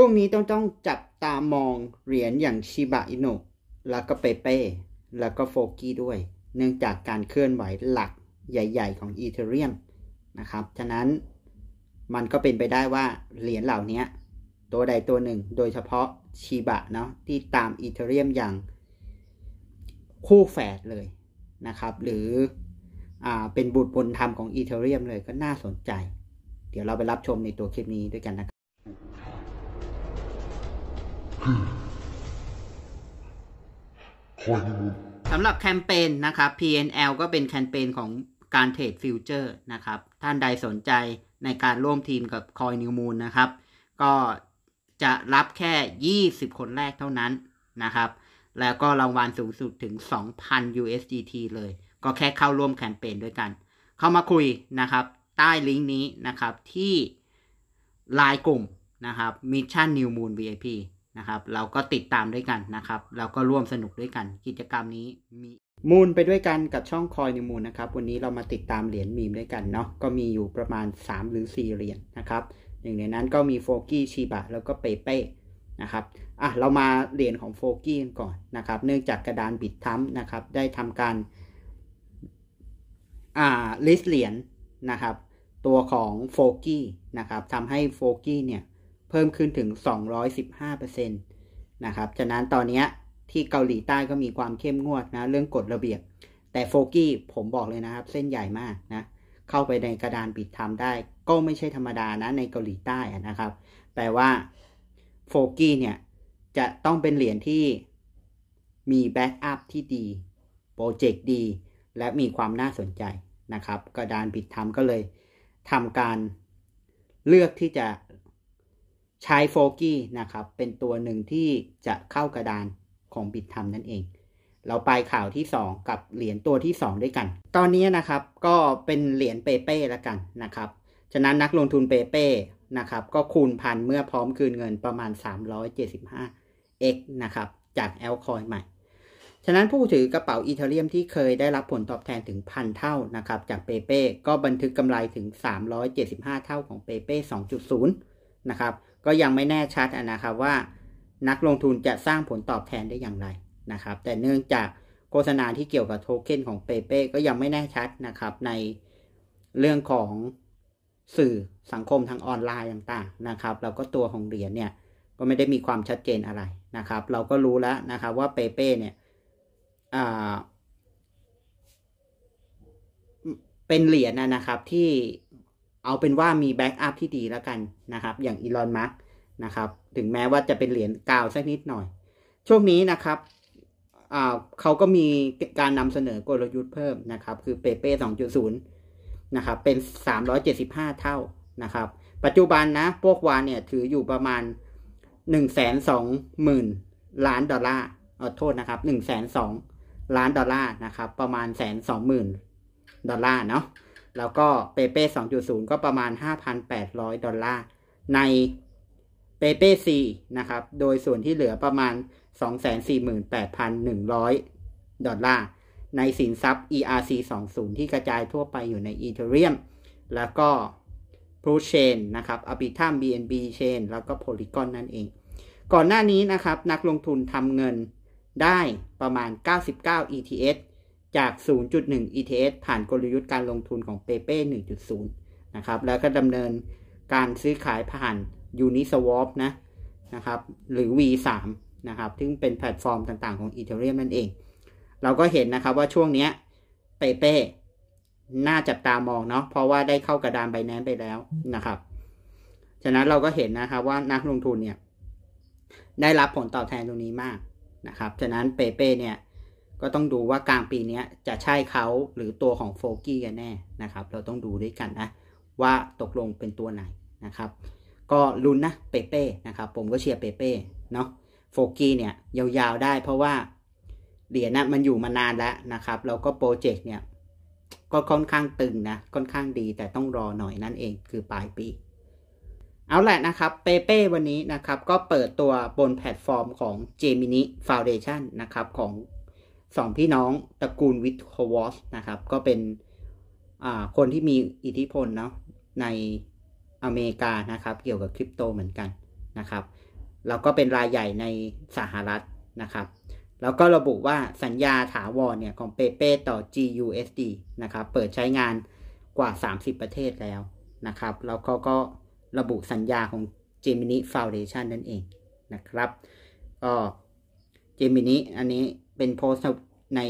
ช่วงนี้ต้องต้องจับตามองเหรียญอย่างชิบะอิโนุแล้วก็เปเป้แล้วก็โฟกี้ด้วย เนื่องจากการเคลื่อนไหวหลักใหญ่ๆของอีเทเรียมนะครับฉะนั้นมันก็เป็นไปได้ว่าเหรียญเหล่านี้ตัวใดตัวหนึ่งโดยเฉพาะชิบะเนาะที่ตามอีเทเรียมอย่างคู่แฝดเลยนะครับ หรืออเป็นบุตรบุญธรรมของอีเทเรียมเลยก็น่าสนใจ เดี๋ยวเราไปรับชมในตัวคลิปนี้ด้วยกันนะครับสำหรับแคมเปญนะครับ PNL ก็เป็นแคมเปญของการเทรดฟิวเจอร์นะครับ ท่านใดสนใจในการร่วมทีมกับ Coin New Moon นะครับก็จะรับแค่ 20 คนแรกเท่านั้นนะครับ แล้วก็รางวัลสูงสุดถึง 2,000 USDT เลย ก็แค่เข้าร่วมแคมเปญด้วยกัน เข้ามาคุยนะครับ ใต้ลิงก์นี้นะครับที่ไลน์กลุ่มนะครับ Mission New Moon VIP ะครับเราก็ติดตามด้วยกันนะครับเราก็ร่วมสนุกด้วยกัน กิจกรรมนี้มีมูลไปด้วยกันกับช่องคอยในมูลนะครับวันนี้เรามาติดตามเหรียญมีมด้วยกันเนาะก็มีอยู่ประมาณ 3 หรือ4เหรียญนนะครับหนึ่งในนั้นก็มีโฟกี้ชีบะแล้วก็เปเป้นะครับอ่ะเรามาเหรียญของโฟกี้กันก่อนนะครับ เนื่องจากกระดานบิดทั้มนะครับได้ทำการอ่าลิสเหรียญนะครับตัวของโฟกี้นะครับทำให้โฟกี้เนี่ยเพิ่มขึ้นถึง 215%นะครับ ฉะนั้นตอนนี้ที่เกาหลีใต้ก็มีความเข้มงวดนะเรื่องกฎระเบียบ แต่โฟกี้ผมบอกเลยนะครับ เส้นใหญ่มากนะ เข้าไปในกระดานปิดทำได้ ก็ไม่ใช่ธรรมดานะในเกาหลีใต้นะครับ แปลว่าโฟกี้เนี่ย จะต้องเป็นเหรียญที่มีแบ็กอัพที่ดีโปรเจกต์ดี และมีความน่าสนใจนะครับ กระดานปิดทำก็เลยทำการเลือกที่จะใช้โฟกี้นะครับเป็นตัวหนึ่งที่จะเข้ากระดานของบิดทำนั่นเอง เราไปข่าวที่ 2 กับเหรียญตัวที่ 2 ด้วยกัน ตอนนี้นะครับก็เป็นเหรียญเปเป้และกันนะครับ ฉะนั้นนักลงทุนเปเป้นะครับ ก็คูณพันเมื่อพร้อมคืนเงินประมาณ 375x นะครับ จากแอลคอยใหม่ฉะนั้นผู้ถือกระเป๋าอีเทเรียมที่เคยได้รับผลตอบแทนถึงพันเท่านะครับ จากเปเป้ก็บันทึกกำไรถึง375เท่าของเปเป้2.0นะครับก็ยังไม่แน่ชัดนะครับว่านักลงทุนจะสร้างผลตอบแทนได้อย่างไรนะครับ แต่เนื่องจากโฆษณาที่เกี่ยวกับโทเค็นของเปเป้ก็ยังไม่แน่ชัดนะครับ ในเรื่องของสื่อสังคมทางออนไลน์ต่าง ๆนะครับ แล้วก็ตัวของเหรียญเนี่ยก็ไม่ได้มีความชัดเจนอะไรนะครับ เราก็รู้แล้วนะครับ ว่าเปเป้เนี่ยเป็นเหรียญนะครับที่เอาเป็นว่ามีแบ็กอัพที่ดีแล้วกันนะครับ อย่างอีลอนมาร์กนะครับ ถึงแม้ว่าจะเป็นเหรียญกาวสักนิดหน่อย ช่วงนี้นะครับเขาก็มีการนำเสนอกลยุทธ์เพิ่มนะครับ คือเปเป้สองจุดศูนย์นะครับ เป็นสามร้อยเจ็ดสิบห้าเท่านะครับ ปัจจุบันนะ พวกวานเนี่ยถืออยู่ประมาณหนึ่งแสนสองหมื่นล้านดอลลาร์ขอโทษนะครับหนึ่งแสนสองล้านดอลลาร์นะครับ ประมาณแสนสองหมื่นดอลลาร์เนาะแล้วก็เปเป้2.0 ก็ประมาณ 5,800 ดอลลาร์ในเปเป้ซีนะครับ โดยส่วนที่เหลือประมาณ 248,100 ดอลลาร์ในสินทรัพย์ ERC 20ที่กระจายทั่วไปอยู่ในอีเธอเรียม แล้วก็โปรเชนนะครับอ r b i t r u m BNB Chain แล้วก็ Polygon นั่นเอง ก่อนหน้านี้นะครับ นักลงทุนทำเงินได้ประมาณ 99 ETH จาก 0.1 ETH ผ่านกลยุทธ์การลงทุนของเปเป้1.0 นะครับ แล้วก็ดำเนินการซื้อขายผ่าน Uniswap นะ นะครับ หรือ V3 นะครับ ซึ่งเป็นแพลตฟอร์มต่างๆของ Ethereum นั่นเอง เราก็เห็นนะครับว่าช่วงนี้เปเป้น่าจับตามองเนาะ เพราะว่าได้เข้ากระดานไบแนนไปแล้วนะครับ ฉะนั้นเราก็เห็นนะครับว่านักลงทุนเนี่ย ได้รับผลตอบแทนตรงนี้มากนะครับ ฉะนั้นเปเป้เนี่ยก็ต้องดูว่ากลางปีนี้จะใช่เขาหรือตัวของโฟกี้กันแน่นะครับ เราต้องดูด้วยกันนะ ว่าตกลงเป็นตัวไหนนะครับ ก็ลุ้นนะเปเป้นะครับ ผมก็เชียร์เปเป้เนาะโฟกี้เนี่ยยาวๆได้เพราะว่าเหรียญนะมันอยู่มานานแล้วนะครับแล้วก็โปรเจกต์เนี่ยก็ค่อนข้างตึงนะ ค่อนข้างดีแต่ต้องรอหน่อยนั่นเองคือปลายปี เอาแหละนะครับเปเป้วันนี้นะครับ ก็เปิดตัวบนแพลตฟอร์มของ Gemini Foundation นะครับของสองพี่น้องตระกูลวิทโควอสนะครับ ก็เป็นคนที่มีอิทธิพลเนาะในอเมริกานะครับ เกี่ยวกับคริปโตเหมือนกันนะครับแล้วก็เป็นรายใหญ่ในสหรัฐ นะครับ แล้วก็ระบุว่าสัญญาถาวรเนี่ย ของเปเป้ต่อ GUSD นะครับ เปิดใช้งานกว่า 30 ประเทศแล้วนะครับ แล้วเขาก็ระบุสัญญาของ Gemini Foundation นั่นเองนะครับก็ Gemini อันนี้เป็นโพสใน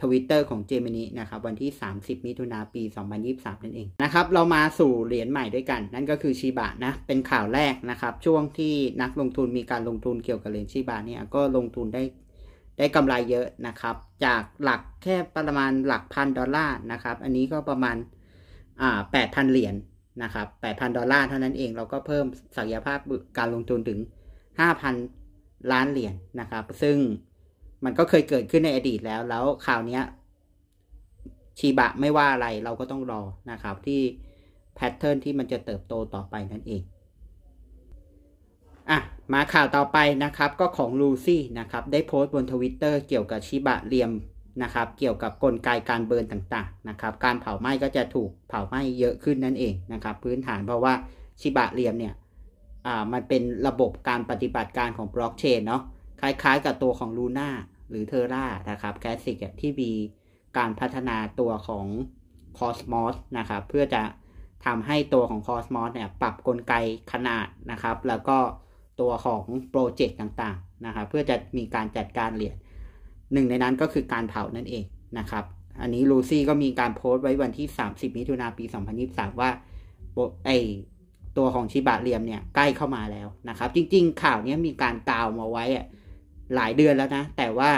ทวิตเตอร์ของเจมินีนะครับ วันที่ 30มิถุนาปี 2023 นั่นเอง นะครับ เรามาสู่เหรียญใหม่ด้วยกัน นั่นก็คือชีบะนะ เป็นข่าวแรกนะครับ ช่วงที่นักลงทุนมีการลงทุนเกี่ยวกับเหรียญชีบะเนี่ยก็ลงทุนได้ได้กำไรเยอะนะครับ จากหลักแค่ประมาณหลักพันดอลลาร์ นะครับ อันนี้ก็ประมาณอ่า8,000 เหรียญนนะครับ 8,000ดอลลาร์เท่านั้นเองเราก็เพิ่มศักยภาพการลงทุนถึง5,000ล้านเหรียญนนะครับ ซึ่งมันก็เคยเกิดขึ้นในอดีตแล้ว แล้วคราวนี้ชีบะไม่ว่าอะไรเราก็ต้องรอนะครับ ที่แพทเทิร์นที่มันจะเติบโตต่อไปนั่นเองอ่ะมาข่าวต่อไปนะครับก็ของลูซี่นะครับได้โพสต์บนทวิตเตอร์เกี่ยวกับชีบะเรียมนะครับ เกี่ยวกับกลไกการเบิร์นต่างๆ นะครับ การเผาไหม้ก็จะถูกเผาไหม้เยอะขึ้นนั่นเองนะครับ พื้นฐานเพราะว่าชิบะเรียมเนี่ยอ่ามันเป็นระบบการปฏิบัติการของบล็อกเชนเนาะคล้ายๆกับตัวของลูน่าหรือเทอร่านะครับแคสิกที่มีการพัฒนาตัวของคอสมอสนะครับ เพื่อจะทำให้ตัวของคอสมอสเนี่ย ปรับกลไกขนาดนะครับ แล้วก็ตัวของโปรเจกต์ต่างๆนะครับเพื่อจะมีการจัดการเหรียญหนึ่งในนั้นก็คือการเผานั่นเองนะครับ อันนี้ลูซี่ก็มีการโพสต์ไว้วันที่ 30มิถุนาปี 2023 ว่าไอตัวของชิบะเรียมเนี่ยใกล้เข้ามาแล้วนะครับ จริงๆข่าวนี้มีการกล่าวมาไว้อะหลายเดือนแล้วนะ แต่ว่า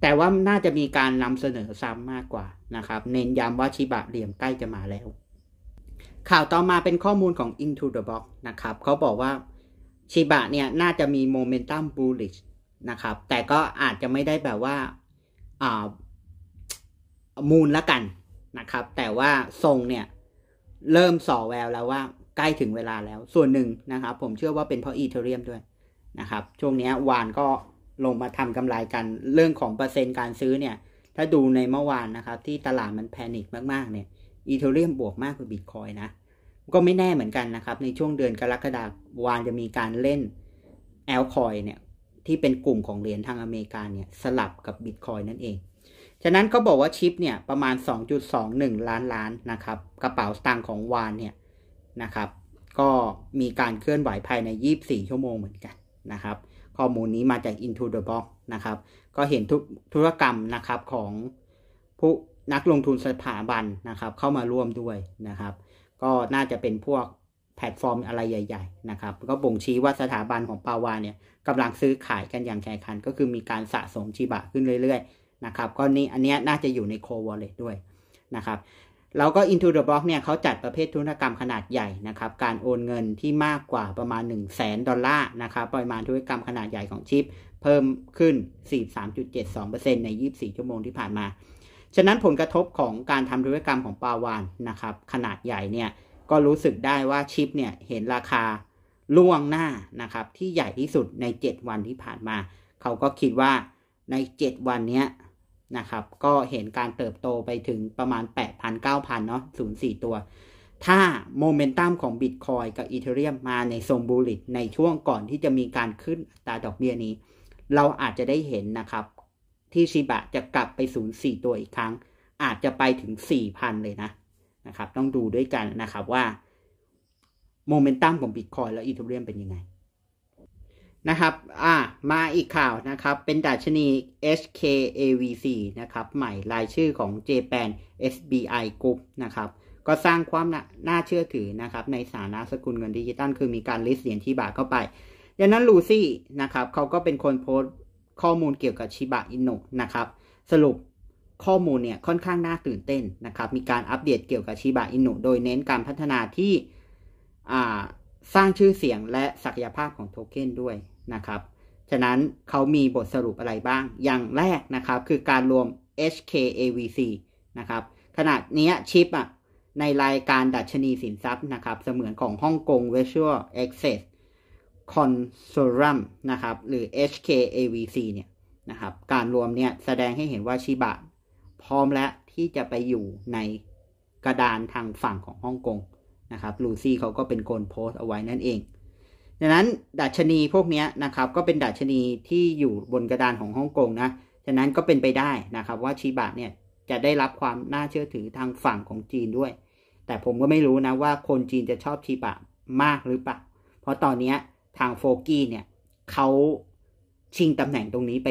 แต่ว่าน่าจะมีการนำเสนอซ้ำมากกว่านะครับ เน้นย้ำว่าชิบะเหลี่ยมใกล้จะมาแล้ว ข่าวต่อมาเป็นข้อมูลของ Into the Box นะครับเขาบอกว่าชิบะเนี่ยน่าจะมีโมเมนตัมบูลลิชนะครับ แต่ก็อาจจะไม่ได้แบบว่าอ่ามูลละกันนะครับ แต่ว่าทรงเนี่ยเริ่มส่อแววแล้วว่าใกล้ถึงเวลาแล้วส่วนหนึ่งนะครับผมเชื่อว่าเป็นเพราะอีเทเรียมด้วยนะครับช่วงนี้วานก็ลงมาทำกำไรกันเรื่องของเปอร์เซ็นต์ การซื้อเนี่ย ถ้าดูในเมื่อวานนะครับที่ตลาดมันแพนิคมากๆเนี่ย อีเทเรียมบวกมากกว่าบิตคอยนะ ก็ไม่แน่เหมือนกันนะครับในช่วงเดือนกรกฎาคมวานจะมีการเล่นแอลคอยเนี่ยที่เป็นกลุ่มของเหรียญทางอเมริกาเนี่ยสลับกับบิตคอยนั่นเอง ฉะนั้นเขาบอกว่าชิปเนี่ยประมาณ 2.21 ล้านล้านนะครับกระเป๋าสตางค์ของวานเนี่ยนะครับก็มีการเคลื่อนไหวภายใน24ชั่วโมงเหมือนกันนะครับข้อมูลนี้มาจาก Into the Box นะครับ ก็เห็นธุรกรรมนะครับของผู้นักลงทุนสถาบันนะครับ เข้ามาร่วมด้วยนะครับ ก็น่าจะเป็นพวกแพลตฟอร์มอะไรใหญ่ๆนะครับ ก็บ่งชี้ว่าสถาบันของปาวาเนี่ยกำลังซื้อขายกันอย่างแข่งขัน ก็คือมีการสะสมชีบะขึ้นเรื่อยๆ นะครับ ก็นี่อันนี้น่าจะอยู่ในโควอลเลตด้วยนะครับแล้วก็ Into the b o k เนี่ยเขาจัดประเภทธุรกรรมขนาดใหญ่นะครับ การโอนเงินที่มากกว่าประมาณ1 0 0 0 0แสนดอลลาร์นะครับปริมาณธุรกรรมขนาดใหญ่ของชิป เพิ่มขึ้น 43.72%ใน 24 ชั่วโมงที่ผ่านมา ฉะนั้นผลกระทบของการทำธุรกรรมของปาวานนะครับ ขนาดใหญ่เนี่ย ก็รู้สึกได้ว่าชิปเนี่ย เห็นราคาล่วงหน้านะครับที่ใหญ่ที่สุดใน 7 วันที่ผ่านมาเขาก็คิดว่าใน 7 วันนี้นะครับ ก็เห็นการเติบโตไปถึงประมาณ 8,000 9,000 เนาะ 04 ตัว ถ้าโมเมนตัมของบิตคอยกับอีเทเรียมมาในทรงบูลลิตในช่วงก่อนที่จะมีการขึ้นตาดอกเบี้ยนี้ เราอาจจะได้เห็นนะครับ ที่ชิบะจะกลับไป 04 ตัวอีกครั้ง อาจจะไปถึง 4,000 เลยนะ นะครับ ต้องดูด้วยกันนะครับว่าโมเมนตัมของบิตคอยและอีเทเรียมเป็นยังไงนะครับ อ่า มาอีกข่าวนะครับ เป็นดัชนี HKAVC นะครับ ใหม่ รายชื่อของ Japan SBI Group นะครับ ก็สร้างความน่าเชื่อถือนะครับ ในสานะสกุลเงินดิจิตอลคือมีการลิสต์เหรียญชิบะเข้าไปดังนั้นลูซี่นะครับเขาก็เป็นคนโพสต์ข้อมูลเกี่ยวกับชิบะอินโนนะครับ สรุปข้อมูลเนี่ยค่อนข้างน่าตื่นเต้นนะครับ มีการอัปเดตเกี่ยวกับชิบะอินโนโดยเน้นการพัฒนาที่สร้างชื่อเสียงและศักยภาพของโทเค็นด้วยนะครับ ฉะนั้นเขามีบทสรุปอะไรบ้าง อย่างแรกนะครับคือการรวม HKAVC นะครับขณะนี้ชิปอ่ะในรายการดัชนีสินทรัพย์นะครับ เสมือนของฮ่องกง Virtual Access Consortium นะครับหรือ HKAVC เนี่ยนะครับการรวมเนี่ยแสดงให้เห็นว่าชิบะพร้อมแล้วที่จะไปอยู่ในกระดานทางฝั่งของฮ่องกงนะครับลูซี่เขาก็เป็นคนโพสต์เอาไว้นั่นเองดังนั้นดัชนีพวกนี้นะครับ ก็เป็นดัชนีที่อยู่บนกระดานของฮ่องกงนะฉะนั้นก็เป็นไปได้นะครับ ว่าชีบะเนี่ยจะได้รับความน่าเชื่อถือทางฝั่งของจีนด้วย แต่ผมก็ไม่รู้นะว่าคนจีนจะชอบชีบะมากหรือเปล่าเพราะตอนนี้ทางโฟกี้เนี่ยเขาชิงตำแหน่งตรงนี้ไป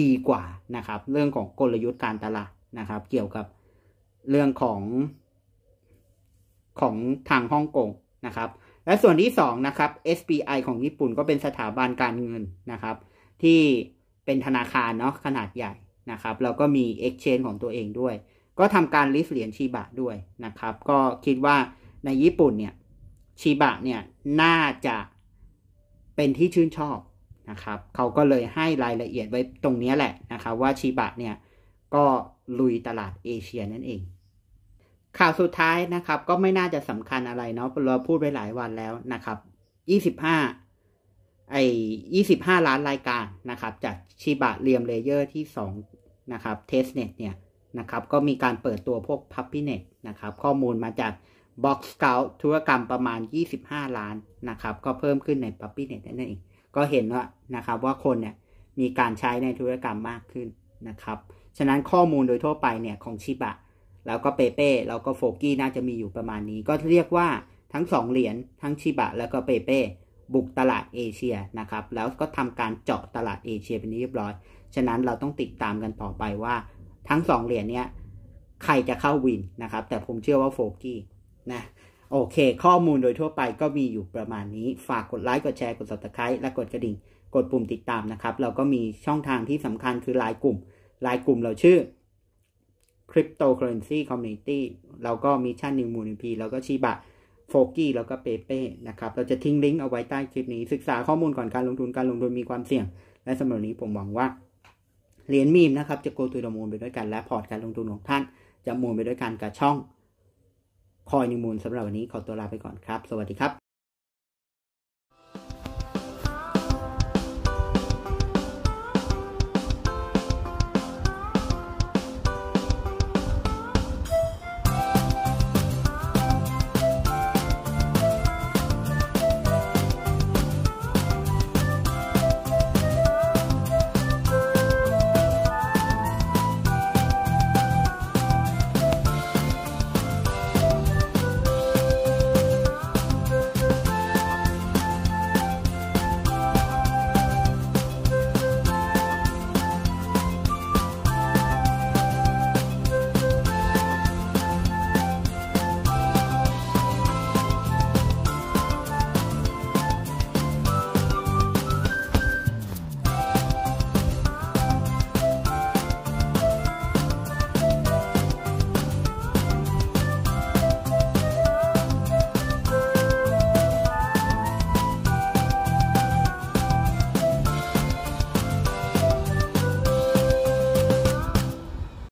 ดีกว่านะครับ เรื่องของกลยุทธ์การตลาดนะครับ เกี่ยวกับเรื่องของ ของทางฮ่องกงนะครับและส่วนที่สองนะครับ SBI ของญี่ปุ่นก็เป็นสถาบันการเงินนะครับ ที่เป็นธนาคารเนาะขนาดใหญ่นะครับ แล้วก็มี Exchange ของตัวเองด้วย ก็ทำการลิสเหรียญชีบะด้วยนะครับ ก็คิดว่าในญี่ปุ่นเนี่ยชีบะเนี่ยน่าจะเป็นที่ชื่นชอบนะครับ เขาก็เลยให้รายละเอียดไว้ตรงนี้แหละนะครับ ว่าชีบะเนี่ยก็ลุยตลาดเอเชียนั่นเองข่าวสุดท้ายนะครับ ก็ไม่น่าจะสำคัญอะไรเนาะเราพูดไปหลายวันแล้วนะครับยี่สิบห้าไอ้ยี่สิบห้าล้านรายการนะครับ จากชิบะเรียมเลเยอร์ที่สองนะครับเทสเน็ตเนี่ยนะครับ ก็มีการเปิดตัวพวกพับพิเน็ตนะครับ ข้อมูลมาจาก Box Scout ธุรกรรมประมาณ 25 ล้านนะครับ ก็เพิ่มขึ้นใน p u p p y n e t นั่นเองก็เห็นว่านะครับว่าคนเนี่ยมีการใช้ในธุรกรรมมากขึ้นนะครับ ฉะนั้นข้อมูลโดยทั่วไปเนี่ยของชิบะแล้วก็เปเป้แล้วก็โฟกี้น่าจะมีอยู่ประมาณนี้ ก็เรียกว่าทั้ง2เหรียญทั้งชิบะ แล้วก็เปเป้บุกตลาดเอเชียนะครับแล้วก็ทำการเจาะตลาดเอเชียเป็นที่เรียบร้อย ฉะนั้นเราต้องติดตามกันต่อไปว่าทั้ง2เหรียญเนี้ยใครจะเข้าวินนะครับ แต่ผมเชื่อว่าโฟกี้นะ โอเค ข้อมูลโดยทั่วไปก็มีอยู่ประมาณนี้ ฝากกดไลค์กดแชร์กด subscribe และกดกระดิ่ง กดปุ่มติดตามนะครับเราก็มีช่องทางที่สำคัญคือไลน์กลุ่มไลน์กลุ่มเราชื่อคริปโตเคอเรนซีคอมมูนิตี้แล้วก็มิชชั่นนิวมูนิพีแล้วก็ชีบะโฟกี้แล้วก็เปเป้นะครับ เราจะทิ้งลิงก์เอาไว้ใต้คลิปนี้ศึกษาข้อมูลก่อนการลงทุนการลงทุนมีความเสี่ยง และสำหรับนี้ผมหวังว่า เหรียญมีมนะครับ จะโกตวดมูลไปด้วยกัน และพอร์ตการลงทุนของท่าน จะมูลไปด้วยกันกับช่องคอยนิวมูลสำหรับวันนี้ ขอตัวลาไปก่อนครับสวัสดีครับ